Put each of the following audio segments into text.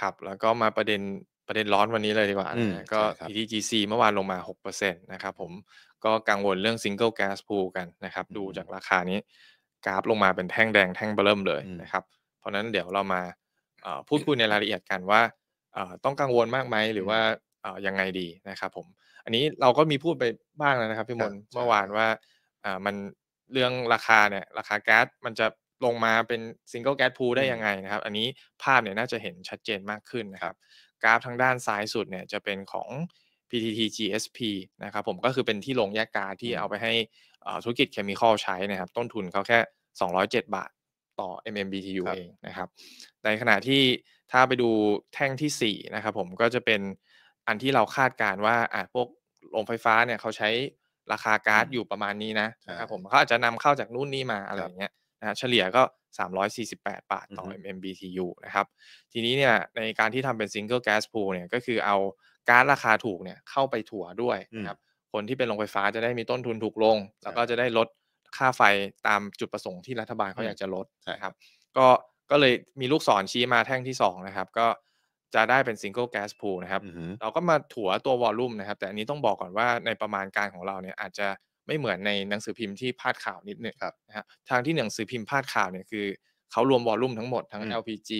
ครับแล้วก็มาประเด็นประเด็นร้อนวันนี้เลยดีกว่านะก็ PTGC เมื่อวานลงมา6%นะครับผมก็กังวลเรื่อง Single Gas Pool กันนะครับดูจากราคานี้กราฟลงมาเป็นแท่งแดงแท่งเบิ่มเลยนะครับเพราะนั้นเดี๋ยวเรามาพูดคุยในรายละเอียดกันว่าต้องกังวลมากไหมหรือว่ายังไงดีนะครับผมอันนี้เราก็มีพูดไปบ้างแล้วนะครับพี่มนเมื่อวานว่า มันเรื่องราคาเนี่ยราคาแก๊สมันจะลงมาเป็นซิงเกิลแก๊สพูได้ยังไงนะครับ อันนี้ภาพเนี่ย น่าจะเห็นชัดเจนมากขึ้นนะครับ กราฟทางด้านซ้ายสุดเนี่ย จะเป็นของ PTT GSP นะครับผมก็คือเป็นที่ลงแยกกาที่เอาไปให้ธุรกิจเคมีคอลใช้นะครับ ต้นทุนเขาแค่ 207 บาท ต่อ MMBTU เองนะครับ ในขณะที่ถ้าไปดูแท่งที่ 4 นะครับผมก็จะเป็นอันที่เราคาดการว่าอ่ะพวกโรงไฟฟ้าเนี่ยเขาใช้ราคาก๊าซอยู่ประมาณนี้นะนะครับผมเขาอาจจะนำเข้าจากนู่นนี่มาอะไรอย่างเงี้ยนะเฉลี่ยก็ 348 บาท ต่อ MMBTU นะครับ ทีนี้เนี่ยในการที่ทำเป็น Single Gas Pool เนี่ยก็คือเอาก๊าซราคาถูกเนี่ยเข้าไปถั่วด้วยนะครับคนที่เป็นโรงไฟฟ้าจะได้มีต้นทุนถูกลง แล้วก็จะได้ลดค่าไฟตามจุดประสงค์ที่รัฐบาลเขาอยากจะลดนะครับ ก็ก็เลยมีลูกศรชี้มาแท่งที่ 2 นะครับ ก็ จะได้เป็น Single Gas Pool นะครับ เราก็มาถั่วตัววอลลุ่มนะครับ แต่อันนี้ต้องบอกก่อนว่าในประมาณการของเราเนี่ยอาจจะไม่เหมือนในหนังสือพิมพ์ที่พาดข่าวนิดนึงนะฮะทางที่หนังสือพิมพ์พาดข่าวเนี่ยคือเขารวมวอลลุ่มทั้งหมดทั้ง LPG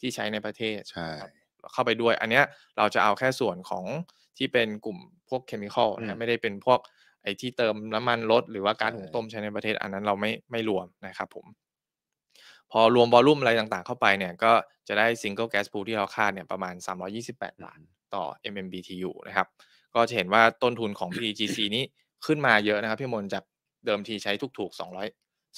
ที่ใช้ในประเทศเข้าไปด้วยอันเนี้ยเราจะเอาแค่ส่วนของที่เป็นกลุ่มพวกเคมีคอลนะไม่ได้เป็นพวกไอ้ที่เติมน้ำมันรถหรือว่าการหุงต้มใช้ในประเทศอันนั้นเราไม่ไม่รวมนะครับผมพอรวมวอลลุ่มอะไรต่างๆ เข้าไปเนี่ยก็จะได้ซิงเกิลแก๊สพูที่เราคาดเนี่ยประมาณ 328บานต่อ MMBTU นะครับ ก็จะเห็นว่าต้นทุนของ PGC นี้ขึ้นมาเยอะนะครับพี่มนจากเดิมทีใช้ถูกๆสองร้อย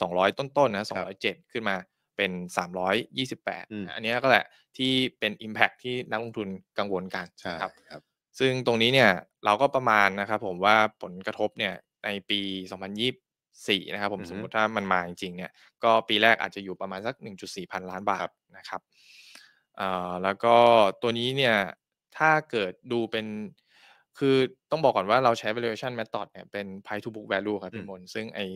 สองร้อยต้นๆนะสองร้อยเจ็ดขึ้นมาเป็นสามร้อยยี่สิบแปดอันนี้ก็แหละ ที่เป็น Impact ที่นักลงทุนกังวลกันครับรบซึ่งตรงนี้เนี่ยเราก็ประมาณนะครับผมว่าผลกระทบเนี่ยในปี 2024นะครับผมสมมติถ้ามันมาจริง ๆเนี่ยก็ปีแรกอาจจะอยู่ประมาณสัก1.4 พันล้านบาทนะครับแล้วก็ตัวนี้เนี่ยถ้าเกิดดูเป็นคือต้องบอกก่อนว่าเราใช้ valuation method เนี่ยเป็น price to book value ครับพี่มนซึ่งไอ่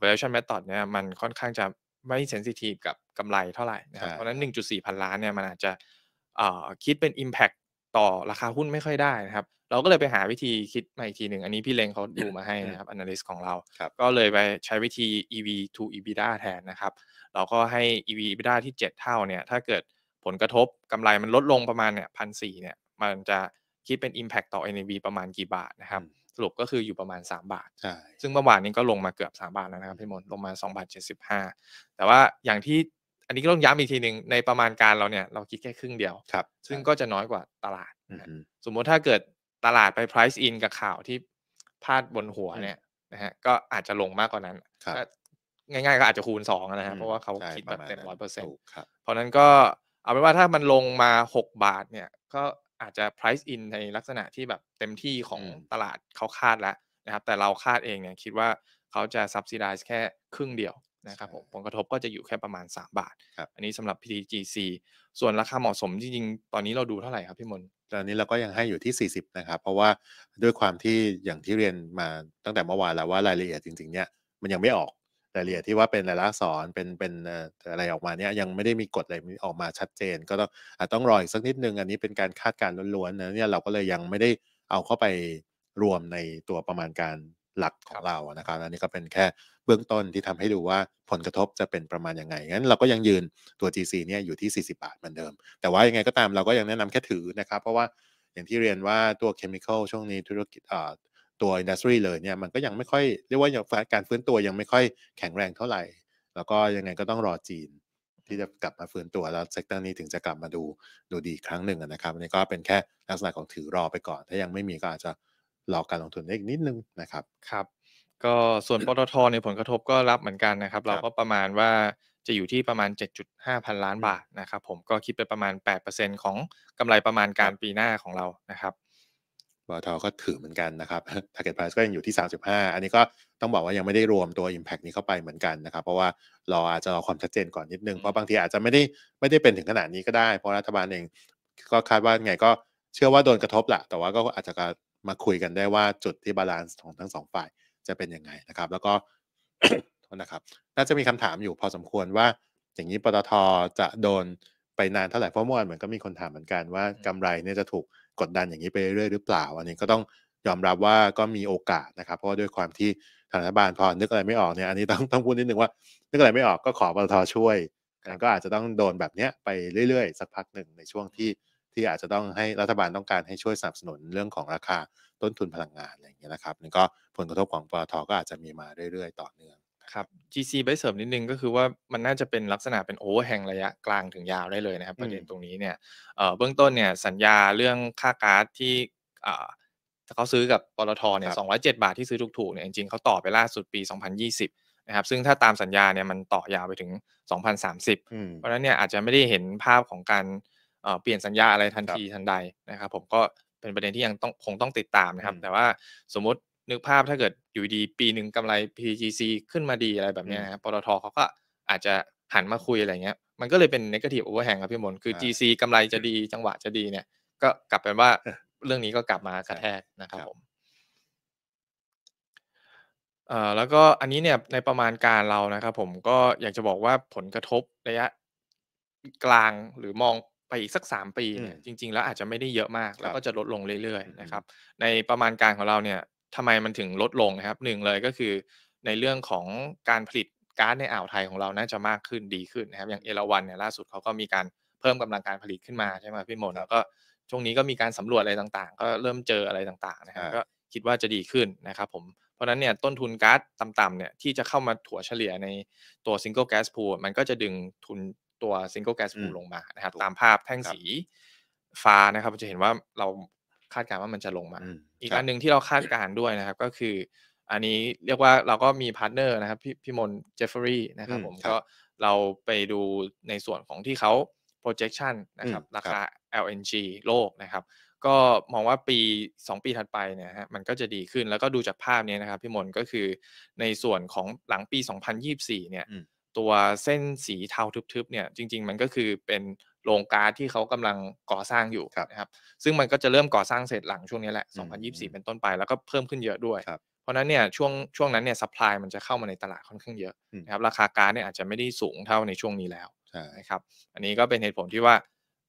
valuation method เนี่ยมันค่อนข้างจะไม่ sensitive กับกำไรเท่าไหร่นะครับเพราะนั้น 1.4 พันล้านเนี่ยมันอาจจะคิดเป็น impact ต่อราคาหุ้นไม่ค่อยได้นะครับเราก็เลยไปหาวิธีคิดมาอีกทีหนึ่ง อันนี้พี่เลงเขาดูมาให้ นะครับ analyst ของเรา ก็เลยไปใช้วิธี EV to EBITDA แทนนะครับเราก็ให้ EV EBITDA ที่7 เท่าเนี่ยถ้าเกิดผลกระทบกำไรมันลดลงประมาณเนี่ยพันสเนี่ยมันจะคิดเป็น Impact ต่อ NAV ประมาณกี่บาทนะครับ สรุปก็คืออยู่ประมาณ 3 บาท ซึ่งเมื่อวานนี้ก็ลงมาเกือบ 3 บาทแล้วนะครับพี่มนลงมา 2 บาท75 แต่ว่าอย่างที่อันนี้ก็ต้องย้ำอีกทีหนึ่งในประมาณการเราเนี่ยเราคิดแค่ครึ่งเดียวครับ ซึ่งก็จะน้อยกว่าตลาด สมมุติถ้าเกิดตลาดไป price in กับข่าวที่พาดบนหัวเนี่ยนะฮะก็อาจจะลงมากกว่านั้นง่ายๆก็อาจจะคูณ2นะฮะเพราะว่าเขาคิดแบบเต็มร้อยเปอร์เซ็นต์เพราะนั้นก็เอาเป็นว่าถ้ามันลงมา 6 บาทเนี่ยก็อาจจะ price in ในลักษณะที่แบบเต็มที่ของตลาดเขาคาดแล้วนะครับ แต่เราคาดเองเนี่ยคิดว่าเขาจะ subsidize แค่ครึ่งเดียวนะครับผมผลกระทบก็จะอยู่แค่ประมาณ 3 บาทบอันนี้สำหรับ PTGC ส่วนราคาเหมาะสมจริงๆ ตอนนี้เราดูเท่าไหร่ครับพี่มน ตอนนี้เราก็ยังให้อยู่ที่ 40 นะครับ เพราะว่าด้วยความที่อย่างที่เรียนมาตั้งแต่เมื่อวานแล้วว่ารายละเอียดจริงๆเนี่ยมันยังไม่ออกรายละเอียดที่ว่าเป็นรายลักษณ์อักษรเป็นเป็นอะไรออกมาเนี่ยยังไม่ได้มีกฎอะไรออกมาชัดเจนก็ต้องอาจต้องรออีกสักนิดนึงอันนี้เป็นการคาดการณ์ล้วนๆนะเนี่ยเราก็เลยยังไม่ได้เอาเข้าไปรวมในตัวประมาณการหลักของเรานะครับอันนี้ก็เป็นแค่เบื้องต้นที่ทำให้ดูว่าผลกระทบจะเป็นประมาณยังไงงั้นเราก็ยังยืนตัว GC เนี่ยอยู่ที่ 40 บาทเหมือนเดิม แต่ว่ายังไงก็ตามเราก็ยังแนะนำแค่ถือนะครับเพราะว่าอย่างที่เรียนว่าตัวเคมีคอลช่วงนี้ธุรกิจตัวอินดัสทรีเลยเนี่ยมันก็ยังไม่ค่อยเรียกว่าการฟื้นตัวยังไม่ค่อยแข็งแรงเท่าไหร่ แล้วก็ยังไงก็ต้องรอจีนที่จะกลับมาฟื้นตัวแล้วเซกเตอร์นี้ถึงจะกลับมาดูดูดีครั้งหนึ่งนะครับนี่ก็เป็นแค่ลักษณะของถือรอไปก่อนถ้ายังไม่มีก็อาจจะรอการลงทุนอีกนิดนึงนะครับครับก็ส่วนปตทในผลกระทบก็รับเหมือนกันนะครับ เราก็ประมาณว่าจะอยู่ที่ประมาณ 7.5 พันล้านบาทนะครับ ผมก็คิดเป็นประมาณ8%ของกำไรประมาณการปีหน้าของเรานะครับปทก็ถือเหมือนกันนะครับ target price ก็ยังอยู่ที่ 35 อันนี้ก็ต้องบอกว่ายังไม่ได้รวมตัว impact นี้เข้าไปเหมือนกันนะครับ เพราะว่ารออาจจะรอความชัดเจนก่อนนิดนึง เพราะบางทีอาจจะไม่ได้ไม่ได้เป็นถึงขนาดนี้ก็ได้ เพราะรัฐบาลเองก็คาดว่าไง ก็เชื่อว่าโดนกระทบแหละ แต่ว่าก็อาจจะมาคุยกันได้ว่าจุดที่บาลานซ์ของทั้งสองฝ่ายจะเป็นยังไงนะครับ แล้วก็นะครับ น่าจะมีคำถามอยู่พอสมควรว่าอย่างนี้ปตทจะโดนไปนานเท่าไหร่เพราะเมื่อวานเหมือนก็มีคนถามเหมือนกันว่ากำไรเนี่ยจะถูกกดดันอย่างนี้ไปเรื่อยหรือเปล่าอันนี้ก็ต้องยอมรับว่าก็มีโอกาสนะครับเพราะด้วยความที่นานบาลพอนึกอะไรไม่ออกเนี่ยอันนี้ต้องต้องพูดนิดนึงว่านึกอะไรไม่ออกก็ขอปตทช่วยก็อาจจะต้องโดนแบบเนี้ยไปเรื่อย ๆ สักพักหนึ่งในช่วงที่ที่อาจจะต้องให้รัฐบาลต้องการให้ช่วยสนับสนุนเรื่องของราคาต้นทุนพลังงานอะไรอย่างเงี้ยนะครับนี่ก็ผลกระทบของปตทก็อาจจะมีมาเรื่อยๆ ต่อเนื่องครับ GC ใบเสริมนิดนึงก็คือว่ามันน่าจะเป็นลักษณะเป็นโอเวอร์แฮงระยะกลางถึงยาวได้เลยนะครับ ประเด็นตรงนี้เนี่ยเบื้องต้นเนี่ย สัญญาเรื่องค่าก๊าซที่เขาซื้อกับปตทเนี่ยสองบาทที่ซื้อถูกๆเนี่ย จริงๆเขาต่อไปล่าสุดปี 2020นะครับซึ่งถ้าตามสัญญาเนี่ย มันต่อยาวไปถึง 2030 เพราะฉะนั้นเนี่ยอาจจะไม่ได้เห็นภาพของการเปลี่ยนสัญญาอะไรทันทีทันใดนะครับผมก็เป็นประเด็นที่ยังต้องคงต้องติดตามนะครับแต่ว่าสมมตินึกภาพถ้าเกิดอยู่ดีปีหนึ่งกำไร PGC ขึ้นมาดีอะไรแบบนี้นะปตทเขาก็อาจจะหันมาคุยอะไรเงี้ย มันก็เลยเป็น n ก g ทีฟโอเวอร์แ n งครับพี่มนคือ GC กำไรจะดี จังหวะจะดีเนี่ย ก็กลับเป็นว่าเรื่องนี้ก็กลับมากระแทกนะครับผม เอ่อแล้วก็อันนี้เนี่ยในประมาณการเรานะครับผมก็อยากจะบอกว่าผลกระทบ ระยะกลางหรือมองไปอีกสักสามปีเนี่ยจริงๆ แล้วอาจจะไม่ได้เยอะมาก แล้วก็จะลดลงเรื่อยๆนะครับ ในประมาณการของเราเนี่ยทำไมมันถึงลดลงนะครับหนึ่งเลยก็คือ ในเรื่องของการผลิตก๊าซในอ่าวไทยของเราน่าจะมากขึ้นดีขึ้นนะครับ อย่างเอราวันเนี่ยล่าสุดเขาก็มีการเพิ่มกำลังการผลิตขึ้นมาใช่ไหมพี่มนแล้วก็ช่วงนี้ก็มีการสำรวจอะไรต่างๆ ก็เริ่มเจออะไรต่าง ๆ นะครับ ก็คิดว่าจะดีขึ้นนะครับผม เพราะนั้นเนี่ยต้นทุนก๊าซต่ำๆเนี่ย ที่จะเข้ามาถั่วเฉลี่ยในตัวซิงเกิลแก๊สพูลมันก็จะดึงทุนตัวซิงเกิลแก๊สพูลลงมานะครับตามภาพแท่งสีฟ้านะครับจะเห็นว่าเราคาดการณ์ว่ามันจะลงมาอีกอันหนึ่งที่เราคาดการด้วยนะครับก็คือ อันนี้เรียกว่าเราก็มีพาร์ทเนอร์นะครับพี่พี่มนเจฟเฟอรี่นะครับ ผมก็เราไปดูในส่วนของที่เขา projection นะครับ ราคา LNG โลกนะครับ ก็มองว่าปี 2 ปีถัดไปเนี่ยฮะมันก็จะดีขึ้นแล้วก็ดูจากภาพนี้นะครับพี่มนก็คือในส่วนของหลังปี 2024 เนี่ย ตัวเส้นสีเทาทึบๆ เนี่ย จริงๆ มันก็คือเป็นโรงการที่เขากำลังก่อสร้างอยู่นะครับซึ่งมันก็จะเริ่มก่อสร้างเสร็จหลังช่วงนี้แหละ2024เป็นต้นไปแล้วก็เพิ่มขึ้นเยอะด้วยเพราะนั้นเนี่ยช่วงช่วงนั้นเนี่ยสป라이มันจะเข้ามาในตลาดค่อนข้างเยอะนะครับราคาการเนี่ยอาจจะไม่ได้สูงเท่าในช่วงนี้แล้วนะครับอันนี้ก็เป็นเหตุผลที่ว่า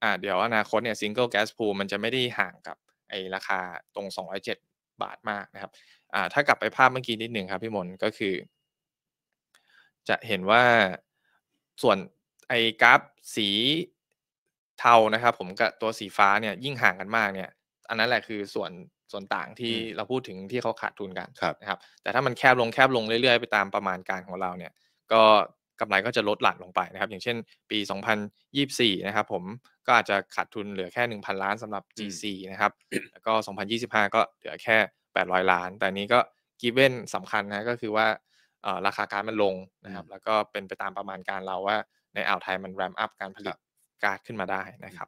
อ่าเดี๋ยวอนาคตเนี่ยซิงเกิลแก๊สพูมันจะไม่ได้ห่างกับไอราคาตรง207บาทมากนะครับอ่าถ้ากลับไปภาพเมื่อกี้นิดหนึ่งครับพี่มนก็คือจะเห็นว่าส่วนไอกราฟสีเทานะครับผมกับตัวสีฟ้าเนี่ยยิ่งห่างกันมากเนี่ยอันนั้นแหละคือส่วนส่วนต่างที่เราพูดถึงที่เขาขาดทุนกันนะครับแต่ถ้ามันแคบลงแคบลงเรื่อยๆ ไปตามประมาณการของเราเนี่ยก็กำไรก็จะลดหลั่นลงไปนะครับ อย่างเช่นปี 2024 นะครับผมก็อาจจะขาดทุนเหลือแค่ 1,000 ล้านสำหรับ GC นะครับแล้วก็ 2025 ก็เหลือแค่ 800 ล้าน แต่นี้ก็กิเว้นสำคัญนะก็คือว่าราคาการมันลงนะครับแล้วก็เป็นไปตามประมาณการเราว่า ในอ่าวไทยมันแรมอัพการผลิตการ์ดขึ้นมาได้นะครับ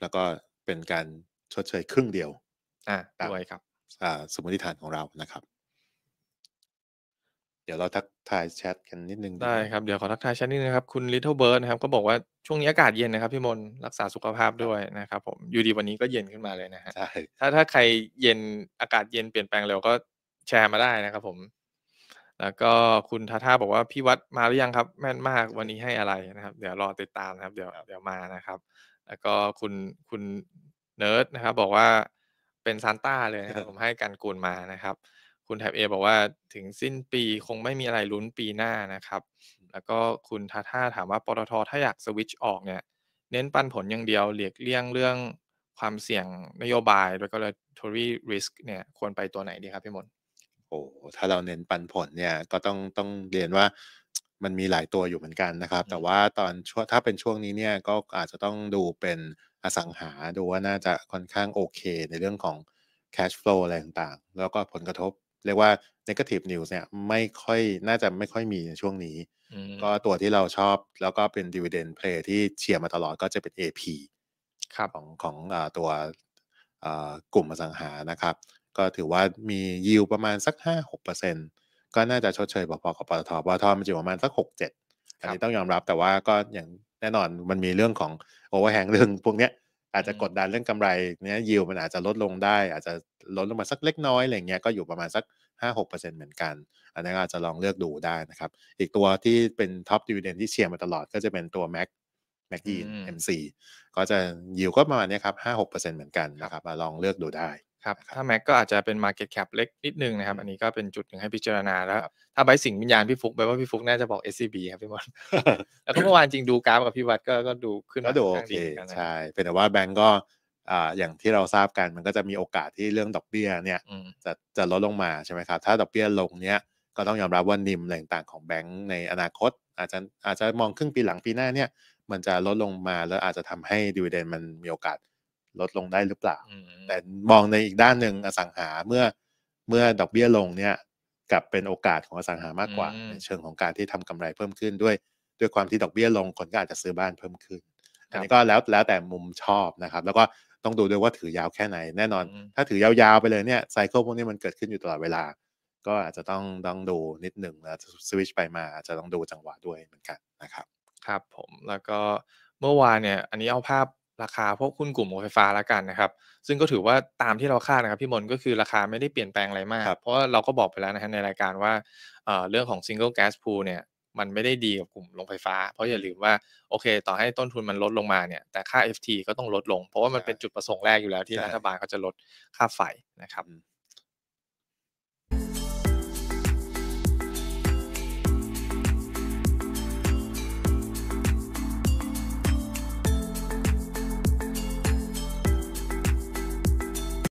แล้วก็เป็นการชดเชยครึ่งเดียวอ่าด้วยครับสมมติฐานของเรานะครับ เดี๋ยวเราทักทายแชทกันนิดนึงได้ครับเดี๋ยวขอทักทายแชทนิดนึงครับคุณ Little Bird นะครับ ก็บอกว่าช่วงนี้อากาศเย็นนะครับ พี่มนรักษาสุขภาพด้วยนะครับ ผมอยู่ดีวันนี้ก็เย็นขึ้นมาเลยนะฮะใช่ถ้าถ้าใครเย็นอากาศเย็นเปลี่ยนแปลงเร็วก็แชร์มาได้นะครับ ผมแล้วก็คุณทาท่าบอกว่า พี่วัดมาหรือยังครับแม่นมากวันนี้ให้อะไรนะครับ เดี๋ยวรอติดตาม นะครับ เดี๋ยวเดี๋ยวมานะครับ แล้วก็คุณคุณเนิร์ดนะครับบอกว่าเป็นซานต้าเลยนะผม ให้กันกูลมานะครับ คุณแท็บเอบอกว่าถึงสิ้นปีคงไม่มีอะไรลุ้นปีหน้านะครับ แล้วก็คุณทาท่าถามว่าปตทถ้าอยากสวิตช์ออกเนี่ยเน้นปันผลอย่างเดียวเลียกเลี่ยงเรื่องความเสี่ยงนโยบาย regulatory risk เนี่ยควรไปตัวไหนดีครับพี่มนโอ้ถ้าเราเน้นปันผลเนี่ย ก็ต้องต้องเรียนว่ามันมีหลายตัวอยู่เหมือนกันนะครับ แต่ว่าตอนช่วงถ้าเป็นช่วงนี้เนี่ย ก็อาจจะต้องดูเป็นอสังหา ดูว่าน่าจะค่อนข้างโอเคในเรื่องของ cash flow อะไรต่างๆ แล้วก็ผลกระทบ เรียกว่า negative news เนี่ยไม่ค่อย น่าจะไม่ค่อยมีในช่วงนี้ ก็ตัวที่เราชอบแล้วก็เป็น dividend play ที่เชียร์มาตลอดก็จะเป็น AP ครับของของอตัวกลุ่มอสังหา นะครับก็ถือว่ามียิวประมาณสัก 5-6%ก็น่าจะชดเชยพอๆกับปตทปตทมันจะประมาณสัก 6-7อันนี้ต้องยอมรับ แต่ว่าก็อย่างแน่นอนมันมีเรื่องของโอเวอร์แฮงเรื่องพวกเนี้ยอาจจะกดดันเรื่องกำไรเนี้ยยิวมันอาจจะลดลงได้ อาจจะลดลงมาสักเล็กน้อยอะไรเงี้ยก็อยู่ประมาณสัก 5-6%เหมือนกัน อันนี้อาจจะลองเลือกดูได้นะครับ อีกตัวที่เป็นท็อปดีเวเดนที่เชียร์มาตลอดก็จะเป็นตัวแม็กแม็กยีนซีก็จะยิวก็ประมาณนี้ครับห้าหกเปอร์เซ็นเหมือนกันนะครับมาลองเลือกดูได้ครับถ้าแม็กก็อาจจะเป็น Market Cap เล็กนิดนึงนะครับ อันนี้ก็เป็นจุดหนึ่งให้พิจารณา แล้วถ้าใบสิ่งวิญญาณพี่ฟุกแปลว่าพี่ฟุกน่าจะบอก s อ b ครับพี่บอลแล้วก็เมื่อวานจริงดูกราฟกับพี่วัดก็ก็ดูขึ้นก็ดูโอเคใช่ เป็นแต่ว่าแบงก์ก็อ่าอย่างที่เราทราบกัน มันก็จะมีโอกาสที่เรื่องดอกเบี้ยเนี่ยจะจะลดลงมาใช่ไหมครับถ้าดอกเบี้ยลงเนี่ยก็ต้องยอมรับว่านิมแหล่งต่างของแบงก์ในอนาคตอาจจะอาจจะมองครึ่งปีหลังปีหน้าเนี่ยมันจะลดลงมา แล้วอาจจะทำให้ดีเวเดนมันมีโอกาสลดลงได้หรือเปล่า แต่มองในอีกด้านหนึ่งอสังหา เมื่อเมื่อดอกเบี้ยลงเนี่ยกลับเป็นโอกาสของอสังหามากกว่าในเชิงของการที่ทำกำไรเพิ่มขึ้นด้วย ด้วยความที่ดอกเบี้ยลงคนก็อาจจะซื้อบ้านเพิ่มขึ้น อันนี้ก็แล้วแล้วแต่มุมชอบนะครับ แล้วก็ต้องดูด้วยว่าถือยาวแค่ไหน แน่นอน ถ้าถือยาวๆไปเลยเนี่ยไซเคิลพวกนี้มันเกิดขึ้นอยู่ตลอดเวลาก็อาจจะต้องต้องดูนิดหนึ่งแล้วสวิชไปมาอาจจะต้องดูจังหวะด้วยเหมือนกันนะครับ ครับผมแล้วก็เมื่อวานเนี่ยอันนี้เอาภาพราคาพวกหุ้นกลุ่มโรงไฟฟ้าละกันนะครับ ซึ่งก็ถือว่าตามที่เราคาดนะครับพี่มนก็คือราคาไม่ได้เปลี่ยนแปลงอะไรมากเพราะเราก็บอกไปแล้วนะฮะในรายการว่าเรื่องของซิงเกิลแก๊สพูลเนี่ยมันไม่ได้ดีกับกลุ่มโรงไฟฟ้า เพราะอย่าลืมว่าโอเค ต่อให้ต้นทุนมันลดลงมาเนี่ยแต่ค่า FT ก็ต้องลดลง เพราะว่ามันเป็นจุดประสงค์แรกอยู่แล้วที่รัฐบาลเขาจะลดค่าไฟนะครับ